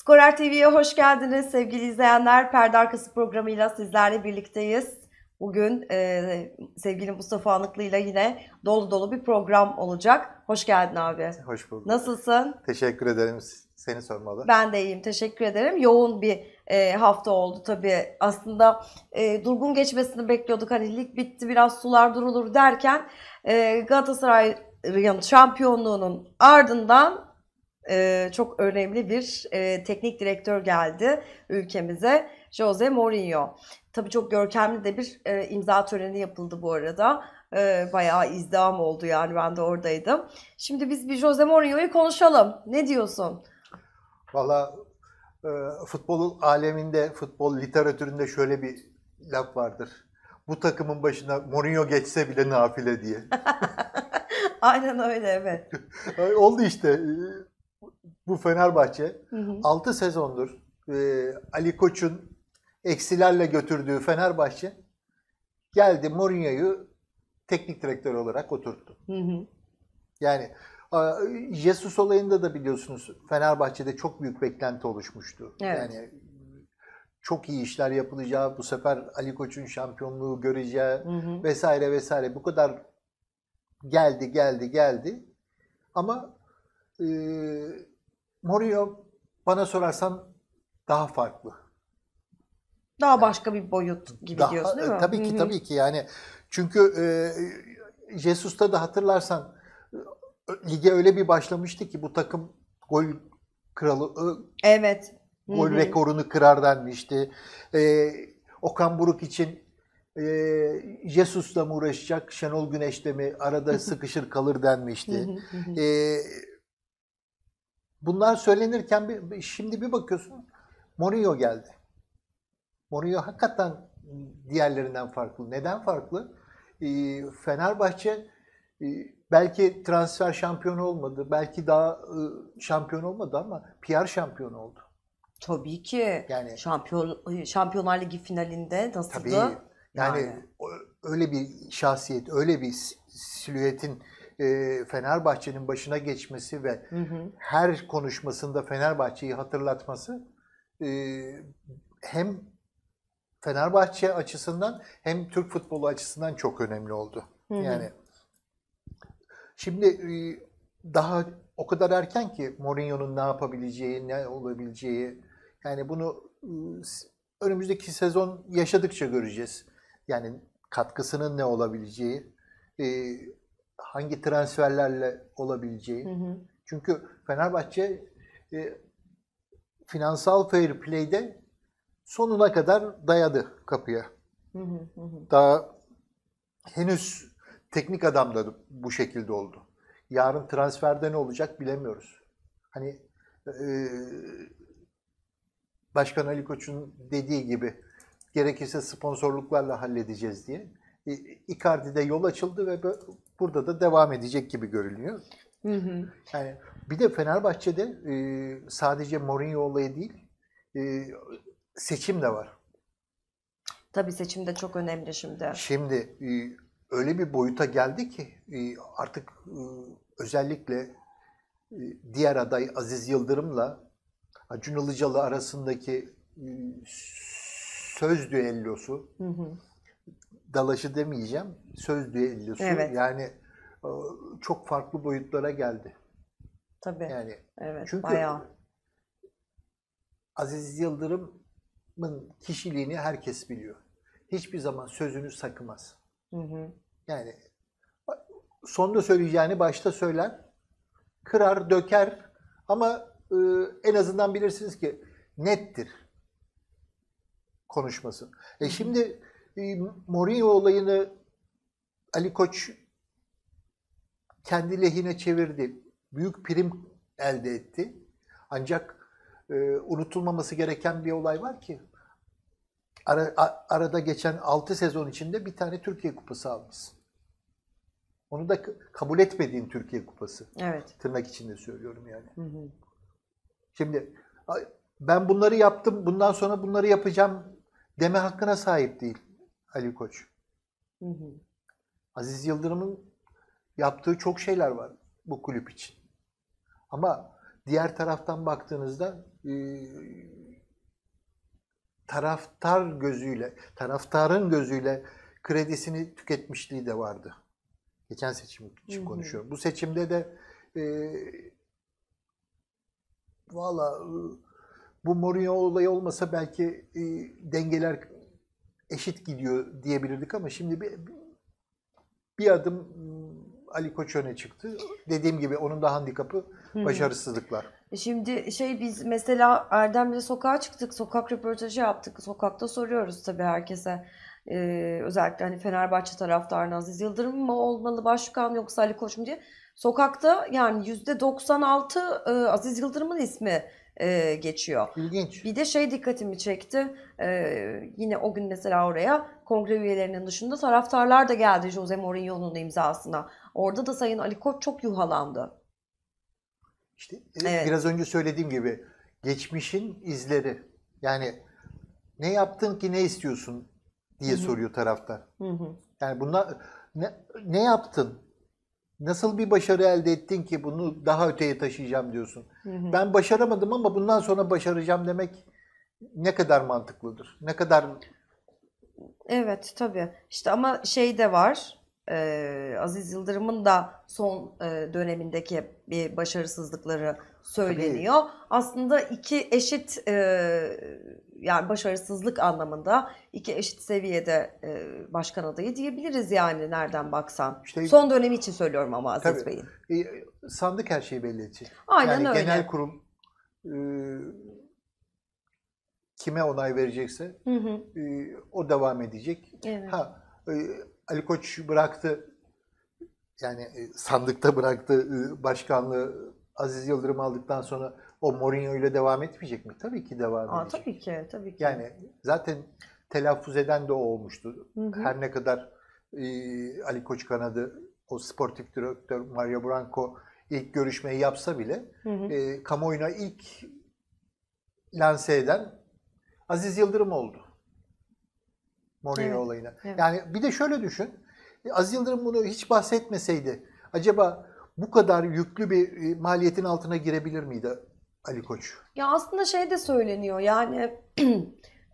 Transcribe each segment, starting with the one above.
Skorer TV'ye hoş geldiniz sevgili izleyenler. Perde Arkası programıyla sizlerle birlikteyiz. Bugün e, sevgili Mustafa Anıklı ile yine dolu dolu bir program olacak. Hoş geldin abi. Hoş bulduk. Nasılsın? Teşekkür ederim. Seni sormalı. Ben de iyiyim. Teşekkür ederim. Yoğun bir e, hafta oldu tabii. Aslında e, durgun geçmesini bekliyorduk. Hani lig bitti biraz sular durulur derken e, Galatasaray şampiyonluğunun ardından e, çok önemli bir e, teknik direktör geldi ülkemize. Jose Mourinho. Tabii çok görkemli de bir e, imza töreni yapıldı bu arada. E, bayağı izdiham oldu yani ben de oradaydım. Şimdi biz bir Jose Mourinho'yu konuşalım. Ne diyorsun? Valla e, futbolun aleminde, futbol literatüründe şöyle bir laf vardır. Bu takımın başına Mourinho geçse bile nafile diye. Aynen öyle evet. Oldu işte bu Fenerbahçe hı hı. 6 sezondur e, Ali Koç'un eksilerle götürdüğü Fenerbahçe geldi Mourinho'yu teknik direktör olarak oturttu. Hı hı. Yani Jesus olayında da biliyorsunuz Fenerbahçe'de çok büyük beklenti oluşmuştu. Evet. Yani çok iyi işler yapılacağı, bu sefer Ali Koç'un şampiyonluğu göreceği hı hı. vesaire vesaire bu kadar geldi geldi geldi. Ama e, Mourinho bana sorarsan daha farklı. Daha yani, başka bir boyut gibi daha, diyorsun değil e, mi? Tabii ki tabii ki yani çünkü e, Jesus'ta da hatırlarsan e, lige öyle bir başlamıştı ki bu takım gol kralı e, evet gol Hı-hı. rekorunu kırar denmişti. E, Okan Buruk için e, Jesus'la mı uğraşacak, Şenol Güneş'le mi arada sıkışır kalır denmişti. e, Bunlar söylenirken bir, şimdi bir bakıyorsun Mourinho geldi. Mourinho hakikaten diğerlerinden farklı. Neden farklı? Ee, Fenerbahçe e, belki transfer şampiyonu olmadı, belki daha e, şampiyon olmadı ama PR şampiyonu oldu. Tabii ki. Yani şampiyon e, Şampiyonlar Ligi finalinde nasıldı? Tabii. Yani, yani öyle bir şahsiyet, öyle bir silüetin e, Fenerbahçe'nin başına geçmesi ve hı hı. her konuşmasında Fenerbahçe'yi hatırlatması e, hem Fenerbahçe açısından hem Türk futbolu açısından çok önemli oldu. Hı hı. Yani şimdi e, daha o kadar erken ki Mourinho'nun ne yapabileceği, ne olabileceği. Yani bunu önümüzdeki sezon yaşadıkça göreceğiz. Yani katkısının ne olabileceği hangi transferlerle olabileceğini. Hı hı. Çünkü Fenerbahçe e, finansal fair play'de sonuna kadar dayadı kapıya. Hı hı hı. Daha henüz teknik adam da bu şekilde oldu. Yarın transferde ne olacak bilemiyoruz. Hani e, Başkan Ali Koç'un dediği gibi gerekirse sponsorluklarla halledeceğiz diye. E, Icardi'de yol açıldı ve burada da devam edecek gibi görünüyor. Hı hı. Yani bir de Fenerbahçe'de e, sadece Mourinho olayı değil, e, seçim de var. Tabii seçim de çok önemli şimdi. Şimdi e, öyle bir boyuta geldi ki e, artık e, özellikle e, diğer aday Aziz Yıldırım'la Acun Ilıcalı arasındaki e, söz düellosu hı hı dalaşı demeyeceğim. Söz düellosu. Evet. Yani e, çok farklı boyutlara geldi. Tabii. Yani evet, çünkü bayağı. Aziz Yıldırım'ın kişiliğini herkes biliyor. Hiçbir zaman sözünü sakımaz. Hı hı. Yani sonda söyleyeceğini başta söyler, kırar, döker ama e, en azından bilirsiniz ki nettir konuşması. E şimdi e, Mourinho olayını Ali Koç kendi lehine çevirdi. Büyük prim elde etti. Ancak e, unutulmaması gereken bir olay var ki ara, a, arada geçen 6 sezon içinde bir tane Türkiye Kupası almışsın. Onu da kabul etmediğin Türkiye Kupası. Evet. Tırnak içinde söylüyorum yani. Hı hı. Şimdi ben bunları yaptım, bundan sonra bunları yapacağım deme hakkına sahip değil. Ali Koç. Hı hı. Aziz Yıldırım'ın yaptığı çok şeyler var bu kulüp için. Ama diğer taraftan baktığınızda e, taraftar gözüyle, taraftarın gözüyle kredisini tüketmişliği de vardı. Geçen seçim için konuşuyorum. Bu seçimde de e, valla e, bu Mourinho olayı olmasa belki e, dengeler eşit gidiyor diyebilirdik ama şimdi bir, bir adım hmm, Ali Koç öne çıktı. Dediğim gibi onun da handikapı başarısızlıklar. E şimdi şey biz mesela Erdem'le sokağa çıktık, sokak röportajı yaptık. Sokakta soruyoruz tabii herkese. Ee, özellikle hani Fenerbahçe taraftarına Aziz Yıldırım mı olmalı başkan yoksa Ali Koç mu diye. Sokakta yani %96 e, Aziz Yıldırım'ın ismi e, geçiyor. İlginç. Bir de şey dikkatimi çekti. E, yine o gün mesela oraya kongre üyelerinin dışında taraftarlar da geldi Jose Mourinho'nun imzasına. Orada da Sayın Ali Koç çok yuhalandı. İşte evet. biraz önce söylediğim gibi geçmişin izleri. Yani ne yaptın ki ne istiyorsun diye Hı-hı. soruyor taraftar. Hı-hı. Yani bunlar ne, ne yaptın? Nasıl bir başarı elde ettin ki bunu daha öteye taşıyacağım diyorsun. Hı hı. Ben başaramadım ama bundan sonra başaracağım demek ne kadar mantıklıdır? Ne kadar Evet tabii. İşte ama şey de var e, Aziz Yıldırım'ın da son e, dönemindeki bir başarısızlıkları söyleniyor. Tabii. Aslında iki eşit e, yani başarısızlık anlamında iki eşit seviyede e, başkan adayı diyebiliriz yani nereden baksan. İşte, son dönemi için söylüyorum ama Aziz tabii, Bey'in. E, sandık her şeyi belli edecek. Aynen yani öyle. Genel kurum e, kime onay verecekse hı hı. E, o devam edecek. Evet. Ha e, Ali Koç bıraktı. Yani e, sandıkta bıraktı e, başkanlığı Aziz Yıldırım aldıktan sonra o Mourinho ile devam etmeyecek mi? Tabii ki devam Aa, edecek. Tabii ki, tabii ki. Yani zaten telaffuz eden de o olmuştu. Hı hı. Her ne kadar e, Ali Koç kanadı, o sportif direktör Mario Branco ilk görüşmeyi yapsa bile hı hı. E, kamuoyuna ilk lanse eden Aziz Yıldırım oldu. Mourinho evet. olayına. Evet. Yani bir de şöyle düşün. E, Az Yıldırım bunu hiç bahsetmeseydi acaba bu kadar yüklü bir e, maliyetin altına girebilir miydi Ali Koç? Ya aslında şey de söyleniyor yani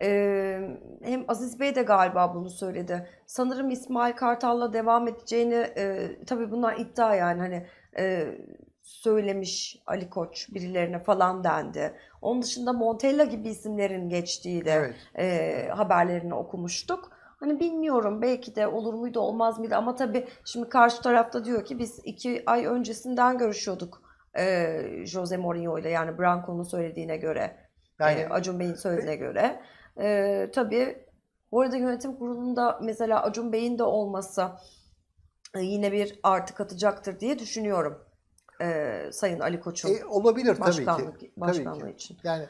e, hem Aziz Bey de galiba bunu söyledi. Sanırım İsmail Kartal'la devam edeceğini e, tabii bunlar iddia yani hani e, söylemiş Ali Koç birilerine falan dendi. Onun dışında Montella gibi isimlerin geçtiği de evet. e, haberlerini okumuştuk. Hani bilmiyorum belki de olur muydu olmaz mıydı ama tabii şimdi karşı tarafta diyor ki biz iki ay öncesinden görüşüyorduk e, Jose Mourinho ile yani Branco'nun söylediğine göre yani, e, Acun Bey'in söylediğine göre. E, tabii bu arada yönetim kurulunda mesela Acun Bey'in de olması e, yine bir artı katacaktır diye düşünüyorum e, Sayın Ali Koç'un e, olabilir başkanlık, tabii ki. başkanlığı tabii ki. için. Yani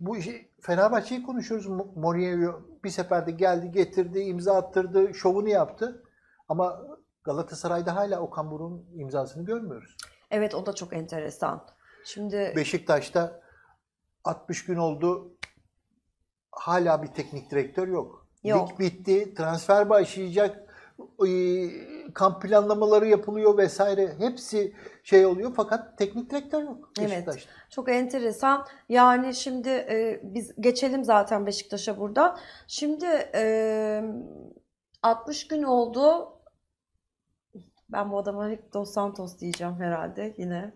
bu işi Fenerbahçe'yi konuşuyoruz. Mourinho bir seferde geldi, getirdi, imza attırdı, şovunu yaptı. Ama Galatasaray'da hala Okan Buruk'un imzasını görmüyoruz. Evet o da çok enteresan. Şimdi Beşiktaş'ta 60 gün oldu. Hala bir teknik direktör yok. yok. Lig bitti. Transfer başlayacak kamp planlamaları yapılıyor vesaire. Hepsi şey oluyor fakat teknik direktör yok Beşiktaş'ta. Evet. Çok enteresan. Yani şimdi e, biz geçelim zaten Beşiktaş'a burada. Şimdi e, 60 gün oldu. Ben bu adama hep Dos Santos diyeceğim herhalde yine.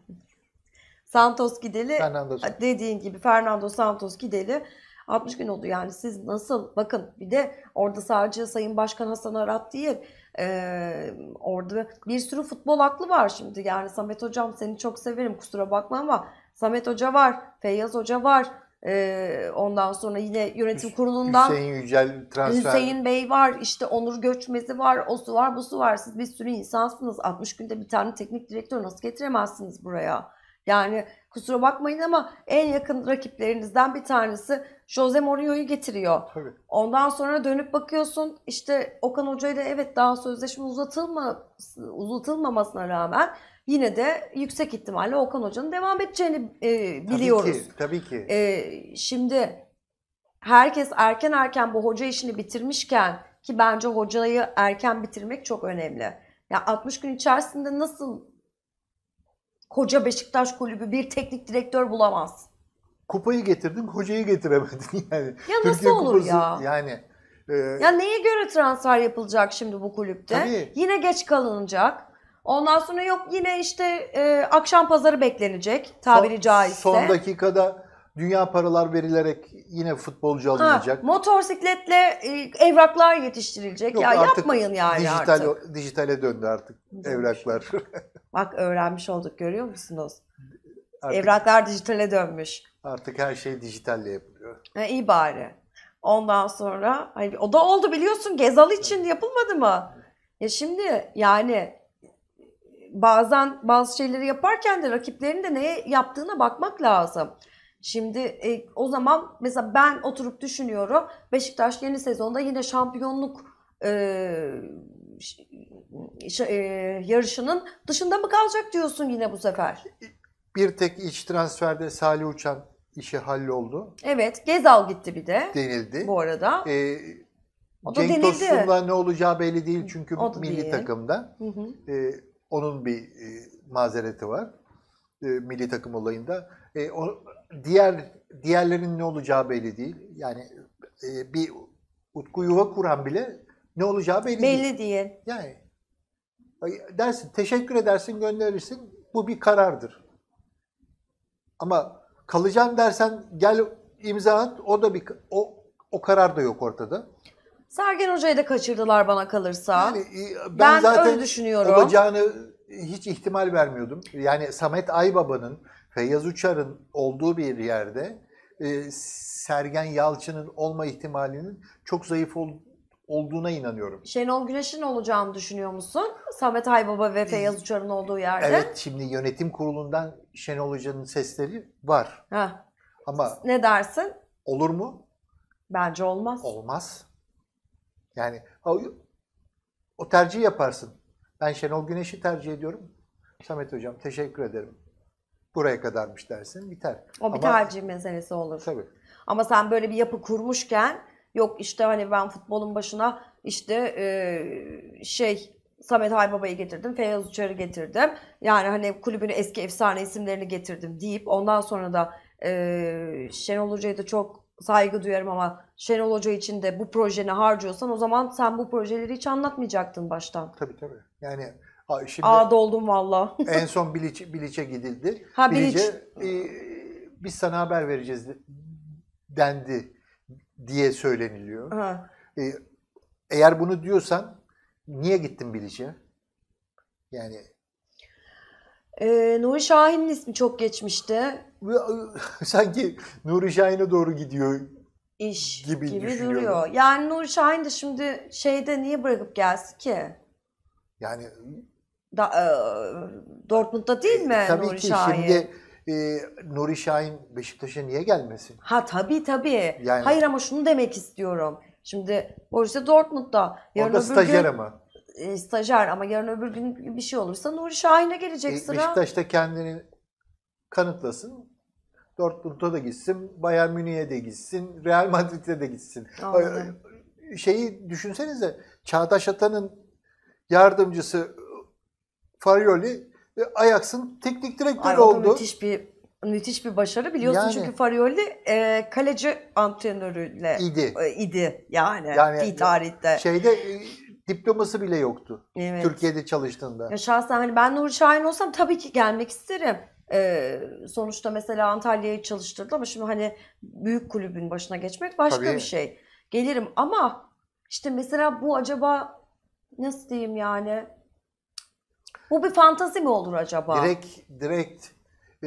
Santos gideli. Fernando. Dediğin gibi Fernando Santos gideli. 60 gün oldu yani siz nasıl bakın bir de orada sadece Sayın Başkan Hasan Arat değil ee, orada bir sürü futbol aklı var şimdi yani Samet Hocam seni çok severim kusura bakma ama Samet Hoca var, Feyyaz Hoca var, ee, ondan sonra yine yönetim kurulundan Hüseyin Yücel transfer. Hüseyin Bey var, işte Onur Göçmezi var, o su var, bu su var. Siz bir sürü insansınız. 60 günde bir tane teknik direktör nasıl getiremezsiniz buraya? Yani kusura bakmayın ama en yakın rakiplerinizden bir tanesi Jose Mourinho'yu getiriyor. Tabii. Ondan sonra dönüp bakıyorsun işte Okan Hoca ile evet daha sözleşme uzatılma uzatılmamasına rağmen yine de yüksek ihtimalle Okan Hoca'nın devam edeceğini e, biliyoruz. Tabii ki. Tabii ki. E, şimdi herkes erken erken bu hoca işini bitirmişken ki bence hocayı erken bitirmek çok önemli. Ya 60 gün içerisinde nasıl koca Beşiktaş kulübü bir teknik direktör bulamaz. Kupayı getirdin, hocayı getiremedin yani. Ya Türkiye nasıl olur kupası, ya? Yani e... ya neye göre transfer yapılacak şimdi bu kulüpte? Tabii. Yine geç kalınacak. Ondan sonra yok yine işte e, akşam pazarı beklenecek tabiri son, caizse. Son dakikada Dünya paralar verilerek yine futbolcu alınacak. Ha, motorsikletle e, evraklar yetiştirilecek. Yok, ya yapmayın yani dijital, artık. Dijitale döndü artık evraklar. Bak öğrenmiş olduk görüyor musunuz? Artık, evraklar dijitale dönmüş. Artık her şey dijitalle yapılıyor. E, iyi bari. Ondan sonra hani, o da oldu biliyorsun Gezal için yapılmadı mı? Ya şimdi yani bazen bazı şeyleri yaparken de rakiplerin de neye yaptığına bakmak lazım. Şimdi e, o zaman mesela ben oturup düşünüyorum Beşiktaş yeni sezonda yine şampiyonluk e, e, yarışının dışında mı kalacak diyorsun yine bu sefer? Bir tek iç transferde Salih Uçan işi halloldu. Evet Gezal gitti bir de. Denildi. Bu arada. Ee, o da Cenk denildi. Tosun'la ne olacağı belli değil çünkü o milli değil. takımda. Hı hı. E, onun bir e, mazereti var. E, milli takım olayında. E, o, diğer diğerlerinin ne olacağı belli değil. Yani e, bir Utku yuva kuran bile ne olacağı belli, belli değil. değil. Yani dersin, teşekkür edersin, gönderirsin. Bu bir karardır. Ama kalacağım dersen gel imza at. O da bir o o karar da yok ortada. Sergen Hoca'yı da kaçırdılar bana kalırsa. Yani e, ben, ben zaten öyle düşünüyorum. olacağını hiç ihtimal vermiyordum. Yani Samet Aybaba'nın Feyyaz Uçar'ın olduğu bir yerde e, Sergen Yalçın'ın olma ihtimalinin çok zayıf olduğuna inanıyorum. Şenol Güneş'in olacağını düşünüyor musun? Samet Aybaba ve Feyyaz e, Uçar'ın olduğu yerde. Evet şimdi yönetim kurulundan Şenol Hoca'nın sesleri var. Ha. Ama ne dersin? Olur mu? Bence olmaz. Olmaz. Yani o, o tercih yaparsın. Ben Şenol Güneş'i tercih ediyorum. Samet Hocam teşekkür ederim buraya kadarmış dersin biter. O bir Ama, tercih meselesi olur. Tabii. Ama sen böyle bir yapı kurmuşken yok işte hani ben futbolun başına işte e, şey Samet Aybaba'yı getirdim, Feyyaz Uçar'ı getirdim. Yani hani kulübün eski efsane isimlerini getirdim deyip ondan sonra da e, Şenol Hoca'ya da çok saygı duyarım ama Şenol Hoca için de bu projeni harcıyorsan o zaman sen bu projeleri hiç anlatmayacaktın baştan. Tabii tabii. Yani Ha, şimdi Aa doldum valla. en son Biliç'e Biliç gidildi. Ha Biliç. Biliç'e e, biz sana haber vereceğiz dendi diye söyleniliyor. Ha. E, eğer bunu diyorsan niye gittin Biliç'e? Yani ee, Nuri Şahin'in ismi çok geçmişti. E, sanki Nuri Şahin'e doğru gidiyor iş gibi, gibi duruyor. Yani Nuri Şahin de şimdi şeyde niye bırakıp gelsin ki? Yani da, e, Dortmund'da değil e, mi Tabii Nuri ki Şahin? şimdi e, Nuri Şahin Beşiktaş'a niye gelmesin? Ha tabii tabii. Yani- Hayır ama şunu demek istiyorum. Şimdi Borussia Dortmund'da yarın Orada stajyer gün ama. e, stajyer ama yarın öbür gün bir şey olursa Nuri Şahin'e gelecek E, sıra. Beşiktaş'ta kendini kanıtlasın. Dortmund'a da gitsin, Bayern Münih'e de gitsin, Real Madrid'e de gitsin. Anladım. Şeyi düşünsenize, Çağdaş Atan'ın yardımcısı Farioli Ajax'ın teknik direktörü Ay, oldu. Müthiş bir müthiş bir başarı biliyorsun yani, çünkü Farioli e, kaleci antrenörüyle idi. E, idi yani, yani bir tarihte. Şeyde e, diploması bile yoktu. Evet. Türkiye'de çalıştığında. Ya şahsen hani ben Nuri Şahin olsam tabii ki gelmek isterim. Ee, sonuçta mesela Antalya'yı çalıştırdı ama şimdi hani büyük kulübün başına geçmek başka tabii. bir şey. Gelirim ama işte mesela bu acaba nasıl diyeyim yani bu bir fantazi mi olur acaba? Direkt direkt e,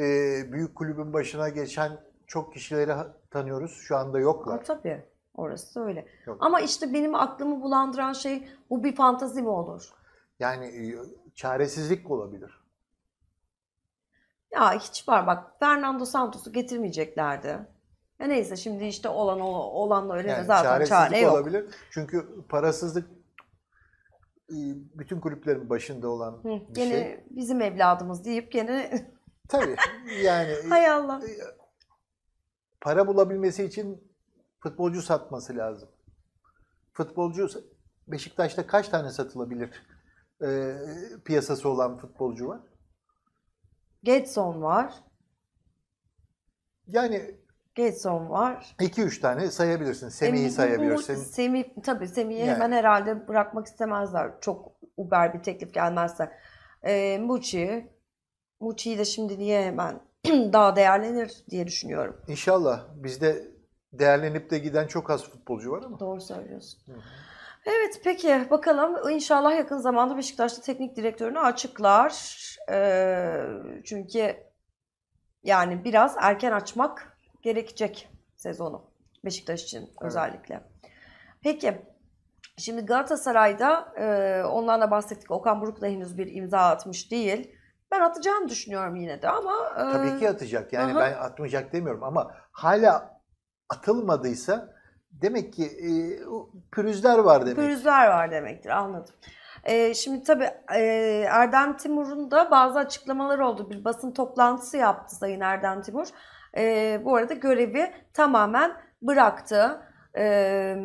büyük kulübün başına geçen çok kişileri tanıyoruz. Şu anda yoklar. Ha, tabii. Orası öyle. Yok. Ama işte benim aklımı bulandıran şey bu bir fantazi mi olur? Yani e, çaresizlik olabilir. Ya hiç var bak Fernando Santos'u getirmeyeceklerdi. Ya neyse şimdi işte olan olanla öyle yani zaten çaresizlik çare yok. olabilir. Çünkü parasızlık e, bütün kulüplerin başında olan Hı, bir gene şey. bizim evladımız deyip gene Tabii yani e, Hay Allah. E, para bulabilmesi için futbolcu satması lazım. Futbolcu Beşiktaş'ta kaç tane satılabilir e, piyasası olan futbolcu var? Getson var. Yani Getson var. 2-3 tane sayabilirsin. Semih'i e, sayabilirsin. Semih, tabii Semih'i yani. hemen herhalde bırakmak istemezler. Çok uber bir teklif gelmezse. E, Muçi. Muçi'yi de şimdi niye hemen daha değerlenir diye düşünüyorum. İnşallah. Bizde değerlenip de giden çok az futbolcu var ama. Doğru söylüyorsun. Hı. Evet peki bakalım inşallah yakın zamanda Beşiktaş'ta teknik direktörünü açıklar. Ee, çünkü yani biraz erken açmak gerekecek sezonu Beşiktaş için evet. özellikle. Peki şimdi Galatasaray'da e, ondan da bahsettik. Okan Buruk da henüz bir imza atmış değil. Ben atacağını düşünüyorum yine de ama. E, Tabii ki atacak. Yani aha. ben atmayacak demiyorum ama hala atılmadıysa demek ki e, pürüzler var demek. Pürüzler var demektir anladım. E, şimdi tabii e, Erdem Timur'un da bazı açıklamaları oldu. Bir basın toplantısı yaptı Sayın Erdem Timur e, bu arada görevi tamamen bıraktı. E,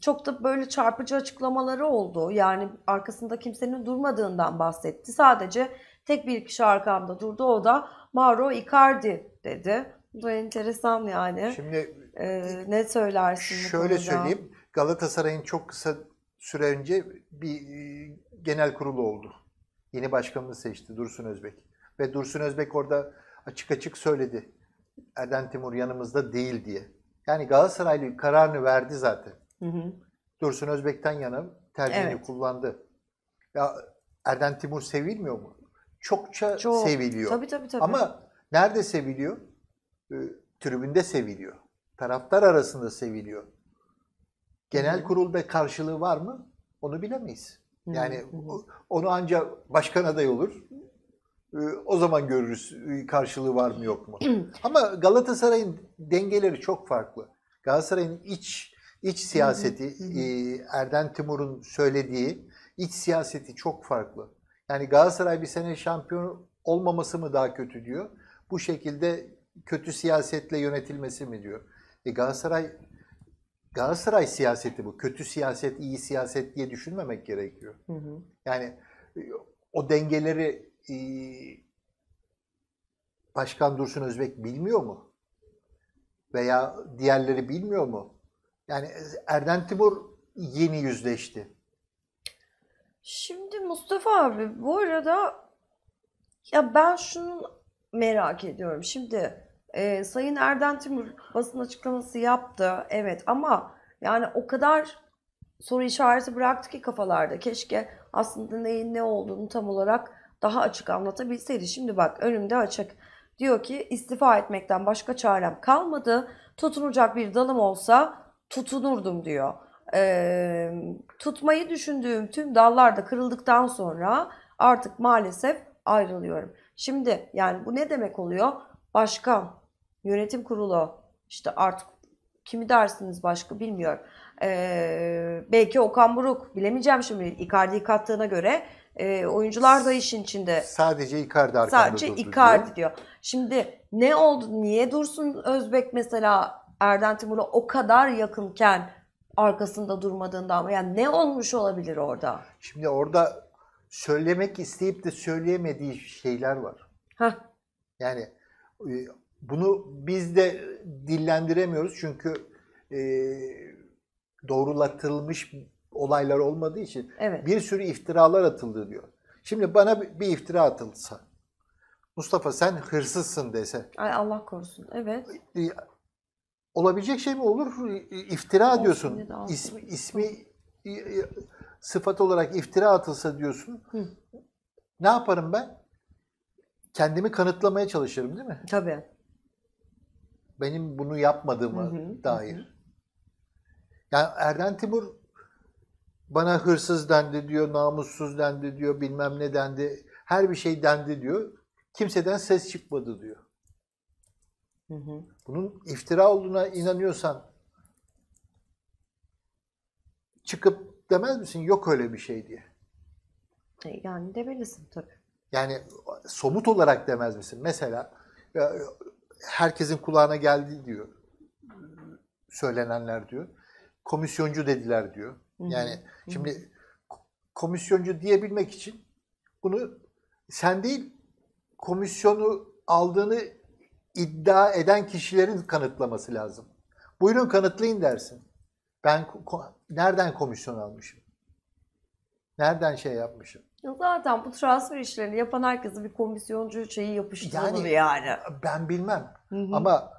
çok da böyle çarpıcı açıklamaları oldu. Yani arkasında kimsenin durmadığından bahsetti. Sadece tek bir kişi arkamda durdu o da Mauro Icardi dedi. Bu da enteresan yani. Şimdi ee, e, ne söylersin? Şöyle söyleyeyim. Galatasaray'ın çok kısa süre önce bir e, genel kurulu oldu. Yeni başkanını seçti Dursun Özbek. Ve Dursun Özbek orada açık açık söyledi. Erden Timur yanımızda değil diye. Yani Galatasaraylı kararını verdi zaten. Hı hı. Dursun Özbek'ten yana tercihini evet. kullandı. Ya Erden Timur sevilmiyor mu? Çokça Çok. seviliyor. Tabii tabii tabii. Ama nerede seviliyor? E, tribünde seviliyor. Taraftar arasında seviliyor. Genel hı hı. kurulda karşılığı var mı? Onu bilemeyiz. Yani hı hı. onu ancak başkan aday olur. Ee, o zaman görürüz e, karşılığı var mı yok mu. Ama Galatasaray'ın dengeleri çok farklı. Galatasaray'ın iç iç siyaseti e, Erden Timur'un söylediği iç siyaseti çok farklı. Yani Galatasaray bir sene şampiyon olmaması mı daha kötü diyor. Bu şekilde kötü siyasetle yönetilmesi mi diyor. E Galatasaray Galatasaray siyaseti bu. Kötü siyaset, iyi siyaset diye düşünmemek gerekiyor. Hı hı. Yani e, o dengeleri e, Başkan Dursun Özbek bilmiyor mu? Veya diğerleri bilmiyor mu? Yani Erden Timur yeni yüzleşti. Şimdi Mustafa abi bu arada ya ben şunu merak ediyorum. Şimdi e, Sayın Erden Timur basın açıklaması yaptı. Evet ama yani o kadar soru işareti bıraktı ki kafalarda. Keşke aslında neyin ne olduğunu tam olarak daha açık anlatabilseydi. Şimdi bak önümde açık. Diyor ki istifa etmekten başka çarem kalmadı. Tutunacak bir dalım olsa tutunurdum diyor. Ee, tutmayı düşündüğüm tüm dallar da kırıldıktan sonra artık maalesef ayrılıyorum. Şimdi yani bu ne demek oluyor? Başkan, yönetim kurulu işte artık kimi dersiniz başka bilmiyorum. Ee, belki Okan Buruk bilemeyeceğim şimdi Icardi'yi kattığına göre e, oyuncular da işin içinde. Sadece Icardi arkada Sadece durdu Icardi diyor. diyor. Şimdi ne oldu? Niye Dursun Özbek mesela Erden Timur'a o kadar yakınken arkasında durmadığından yani ne olmuş olabilir orada? Şimdi orada söylemek isteyip de söyleyemediği şeyler var. Heh. Yani e, bunu biz de dillendiremiyoruz çünkü e, doğrulatılmış olaylar olmadığı için evet. bir sürü iftiralar atıldı diyor. Şimdi bana bir iftira atılsa, Mustafa sen hırsızsın dese. Ay Allah korusun, evet. E, olabilecek şey mi olur? E, e, iftira Olsun, diyorsun. İsmi, ismi sıfat olarak iftira atılsa diyorsun. Hı. Ne yaparım ben? Kendimi kanıtlamaya çalışırım değil mi? Tabii. Benim bunu yapmadığımı hı hı, dair. Hı. Yani Erden Timur bana hırsız dendi diyor, namussuz dendi diyor, bilmem ne dendi. Her bir şey dendi diyor. Kimseden ses çıkmadı diyor. Hı hı. Bunun iftira olduğuna inanıyorsan çıkıp demez misin yok öyle bir şey diye? E, yani demelisin tabii. Yani somut olarak demez misin? Mesela herkesin kulağına geldi diyor. Söylenenler diyor. Komisyoncu dediler diyor. Yani şimdi komisyoncu diyebilmek için bunu sen değil komisyonu aldığını iddia eden kişilerin kanıtlaması lazım. Buyurun kanıtlayın dersin. Ben ko- nereden komisyon almışım? Nereden şey yapmışım? Zaten bu transfer işlerini yapan herkesi bir komisyoncu şeyi yapıştırılır yani. yani. Ben bilmem. Hı hı. Ama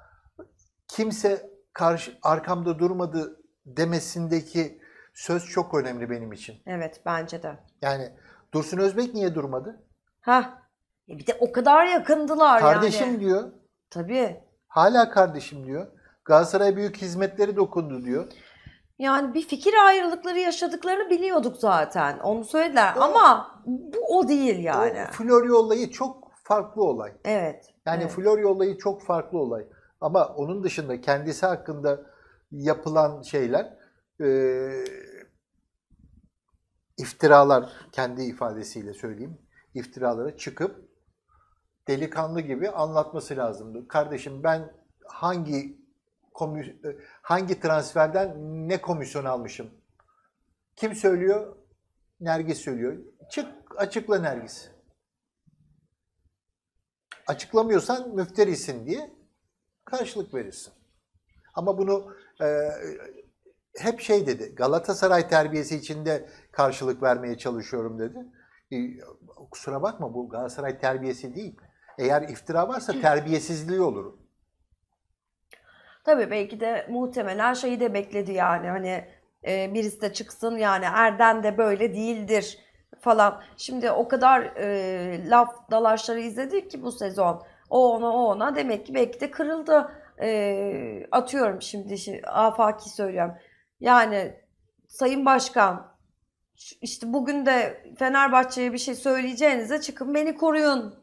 kimse karşı arkamda durmadı demesindeki söz çok önemli benim için. Evet bence de. Yani Dursun Özbek niye durmadı? Ha. E bir de o kadar yakındılar Kardeşim yani. diyor. Tabii. Hala kardeşim diyor. Galatasaray büyük hizmetleri dokundu diyor. Yani bir fikir ayrılıkları yaşadıklarını biliyorduk zaten. Onu söylediler o, ama bu o değil yani. O Florya olayı çok farklı olay. Evet. Yani evet. Florya olayı çok farklı olay. Ama onun dışında kendisi hakkında yapılan şeyler e, iftiralar, kendi ifadesiyle söyleyeyim, iftiralara çıkıp delikanlı gibi anlatması lazımdı. Kardeşim ben hangi hangi transferden ne komisyon almışım? Kim söylüyor? Nergis söylüyor. Çık açıkla Nergis. Açıklamıyorsan müfterisin diye karşılık verirsin. Ama bunu e, hep şey dedi Galatasaray terbiyesi içinde karşılık vermeye çalışıyorum dedi. E, kusura bakma bu Galatasaray terbiyesi değil. Eğer iftira varsa terbiyesizliği olur. Tabii belki de muhtemelen şeyi de bekledi yani hani e, birisi de çıksın yani Erden de böyle değildir falan. Şimdi o kadar e, laf dalaşları izledik ki bu sezon. O ona o ona demek ki belki de kırıldı. E, atıyorum şimdi, şimdi afaki söylüyorum. Yani Sayın Başkan işte bugün de Fenerbahçe'ye bir şey söyleyeceğinize çıkın beni koruyun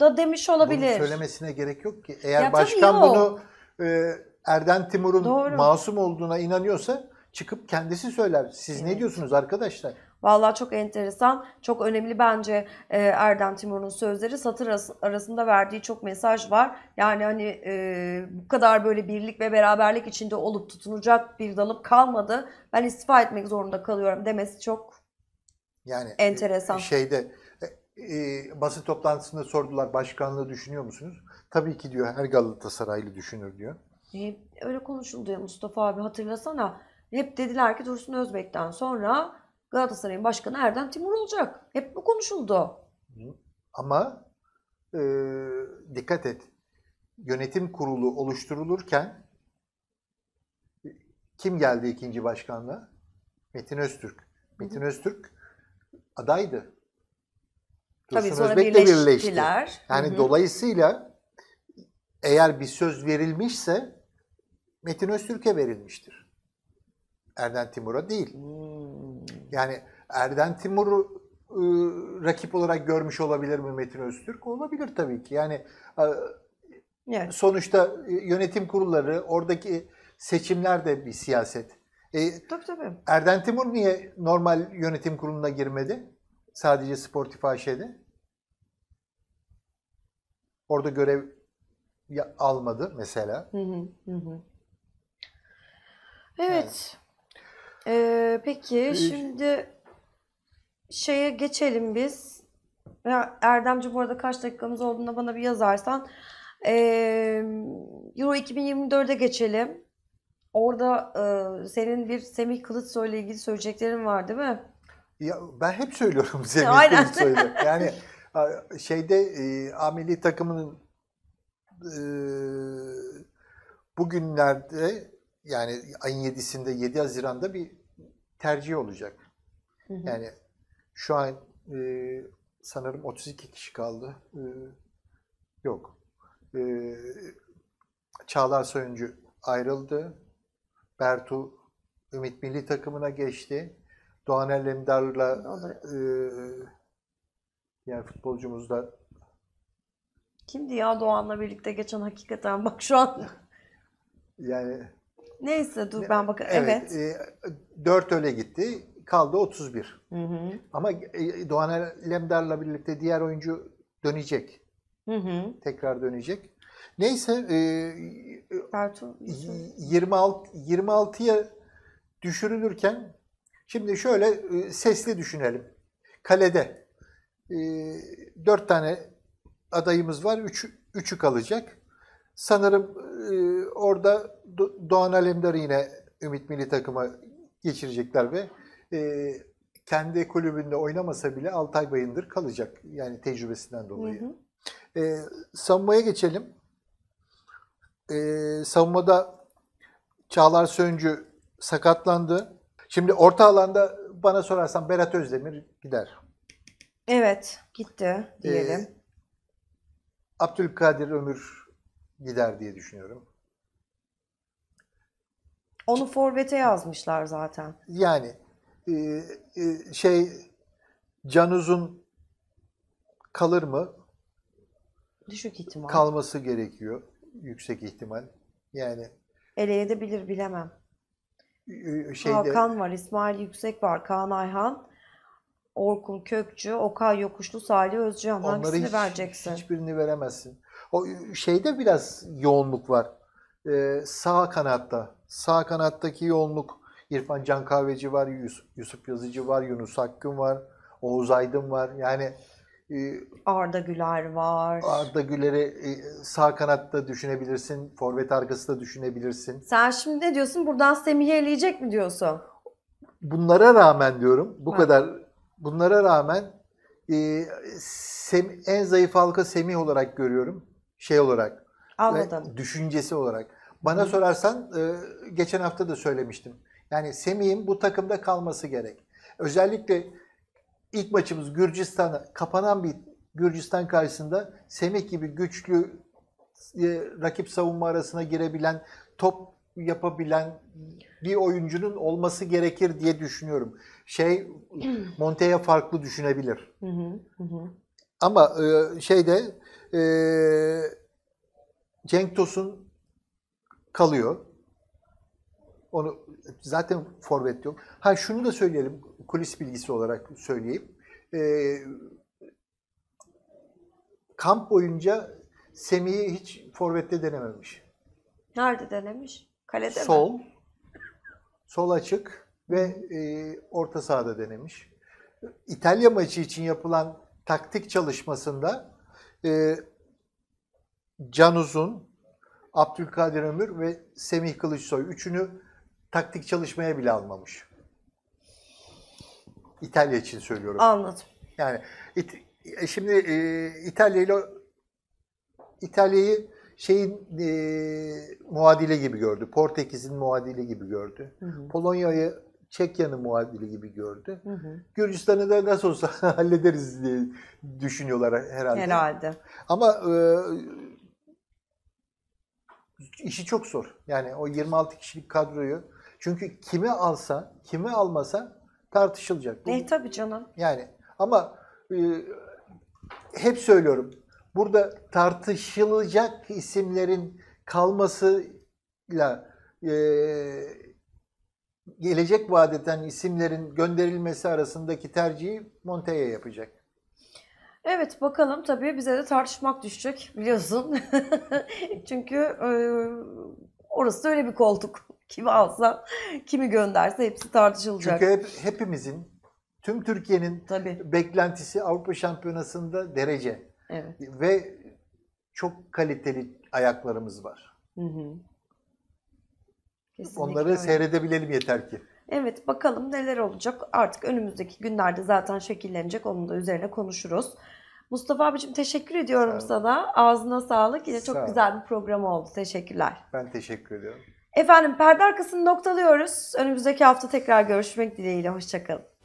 da demiş olabilir. Bunu söylemesine gerek yok ki. Eğer ya, başkan bunu e, Erden Timur'un masum olduğuna inanıyorsa çıkıp kendisi söyler. Siz evet. ne diyorsunuz arkadaşlar? Vallahi çok enteresan, çok önemli bence e, Erdem Timur'un sözleri. Satır arasında verdiği çok mesaj var. Yani hani e, bu kadar böyle birlik ve beraberlik içinde olup tutunacak bir dalıp kalmadı. Ben istifa etmek zorunda kalıyorum demesi çok yani e, enteresan. Şeyde e, e, basın toplantısında sordular başkanlığı düşünüyor musunuz? Tabii ki diyor her Galatasaraylı düşünür diyor. E, öyle konuşuldu ya Mustafa abi hatırlasana. Hep dediler ki Dursun Özbek'ten sonra Galatasaray'ın başkanı Erdem Timur olacak. Hep bu konuşuldu. Ama e, dikkat et. Yönetim kurulu oluşturulurken kim geldi ikinci başkanla? Metin Öztürk. Metin Öztürk adaydı. Tabii Dursun sonra Özbek'le birleşti. Yani hı hı. dolayısıyla eğer bir söz verilmişse Metin Öztürk'e verilmiştir. Erden Timur'a değil. Hmm. Yani Erden Timur'u ıı, rakip olarak görmüş olabilir mi Metin Öztürk? Olabilir tabii ki. Yani ıı, evet. sonuçta ıı, yönetim kurulları oradaki seçimler de bir siyaset. E, tabii tabii. Erden Timur niye normal yönetim kuruluna girmedi? Sadece sportif AŞ'de. Orada görev almadı mesela. Hı hı hı. Evet. Yani. Ee, peki Hiç. şimdi şeye geçelim biz. Ya Erdemci bu arada kaç dakikamız olduğunda bana bir yazarsan. Ee, Euro 2024'e geçelim. Orada e, senin bir Semih Kılıçsoy ile ilgili söyleyeceklerin var değil mi? Ya ben hep söylüyorum Semih Aynen. Kılıçsoy'u. Yani şeyde e, ameli takımının e, bugünlerde yani ayın 7'sinde 7 Haziran'da bir tercih olacak. Hı hı. Yani şu an e, sanırım 32 kişi kaldı. E, yok. E, Çağlar Soyuncu ayrıldı. Bertu Ümit Milli takımına geçti. Doğan Elemdar'la e, yani futbolcumuz da Kimdi ya Doğan'la birlikte geçen hakikaten bak şu an. yani Neyse dur ben bakayım. Evet. evet. E, 4 öyle gitti. Kaldı 31. Hı hı. Ama e, Doğan Lemdar'la birlikte diğer oyuncu dönecek. Hı hı. Tekrar dönecek. Neyse e, Bertu, 26 26'ya düşürülürken şimdi şöyle e, sesli düşünelim. Kalede e, 4 tane adayımız var. 3 3'ü kalacak. Sanırım ee, orada Doğan Alemdar'ı yine Ümit Milli Takım'a geçirecekler ve e, kendi kulübünde oynamasa bile Altay Bayındır kalacak. Yani tecrübesinden dolayı. Hı hı. E, savunmaya geçelim. E, savunmada Çağlar Söncü sakatlandı. Şimdi orta alanda bana sorarsan Berat Özdemir gider. Evet gitti diyelim. E, Abdülkadir Ömür gider diye düşünüyorum. Onu forvete yazmışlar zaten. Yani e, e, şey Canuz'un kalır mı? Düşük ihtimal. Kalması gerekiyor. Yüksek ihtimal. Yani eleye de bilir bilemem. E, şeyde, Hakan var, İsmail Yüksek var, Kaan Ayhan, Orkun Kökçü, Okay Yokuşlu, Salih Özcan. Hangisini hiç, vereceksin? Hiçbirini veremezsin. O şeyde biraz yoğunluk var. Ee, sağ kanatta. Sağ kanattaki yoğunluk. İrfan Can Kahveci var, Yusuf, Yusuf Yazıcı var, Yunus Akgün var, Oğuz Aydın var. Yani e, Arda Güler var. Arda Güler'i e, sağ kanatta düşünebilirsin. Forvet arkası da düşünebilirsin. Sen şimdi ne diyorsun? Buradan Semih'i eleyecek mi diyorsun? Bunlara rağmen diyorum. Bu evet. kadar. Bunlara rağmen e, Sem, en zayıf halka Semih olarak görüyorum şey olarak ve düşüncesi olarak. Bana Hı. sorarsan e, geçen hafta da söylemiştim. Yani Semih'in bu takımda kalması gerek. Özellikle ilk maçımız Gürcistan'a kapanan bir Gürcistan karşısında Semih gibi güçlü e, rakip savunma arasına girebilen, top yapabilen bir oyuncunun olması gerekir diye düşünüyorum. Şey Monte'ye farklı düşünebilir. Hı hı hı. Ama e, şeyde e, Cenk Tosun kalıyor. Onu zaten forvet yok. Ha şunu da söyleyelim kulis bilgisi olarak söyleyeyim. E, kamp boyunca Semih'i hiç forvette denememiş. Nerede denemiş? Kalede Sol, mi? Sol sol açık ve e, orta sahada denemiş. İtalya maçı için yapılan taktik çalışmasında e, ee, Can Uzun, Abdülkadir Ömür ve Semih Kılıçsoy. Üçünü taktik çalışmaya bile almamış. İtalya için söylüyorum. Anladım. Yani it, e, şimdi e, İtalya ile İtalya'yı şeyin e, muadili gibi gördü. Portekiz'in muadili gibi gördü. Polonya'yı Çekya'nın muadili gibi gördü. Hı hı. Gürcistan'ı da nasıl olsa hallederiz diye düşünüyorlar herhalde. Herhalde. Ama e, işi çok zor. Yani o 26 kişilik kadroyu. Çünkü kimi alsa, kimi almasa tartışılacak. Ne e eh, tabii canım. Yani ama e, hep söylüyorum. Burada tartışılacak isimlerin kalmasıyla e, gelecek vadeden isimlerin gönderilmesi arasındaki tercihi Montella yapacak. Evet bakalım tabii bize de tartışmak düşecek biliyorsun. Çünkü e, orası da öyle bir koltuk. Kimi alsa, kimi gönderse hepsi tartışılacak. Çünkü hep, hepimizin, tüm Türkiye'nin tabii. beklentisi Avrupa Şampiyonası'nda derece. Evet. Ve çok kaliteli ayaklarımız var. Hı hı. Kesinlikle Onları öyle. seyredebilelim yeter ki. Evet bakalım neler olacak. Artık önümüzdeki günlerde zaten şekillenecek. Onun da üzerine konuşuruz. Mustafa abicim teşekkür ediyorum evet. sana. Ağzına sağlık. Yine çok güzel bir program oldu. Teşekkürler. Ben teşekkür ediyorum. Efendim perde arkasını noktalıyoruz. Önümüzdeki hafta tekrar görüşmek dileğiyle. Hoşçakalın.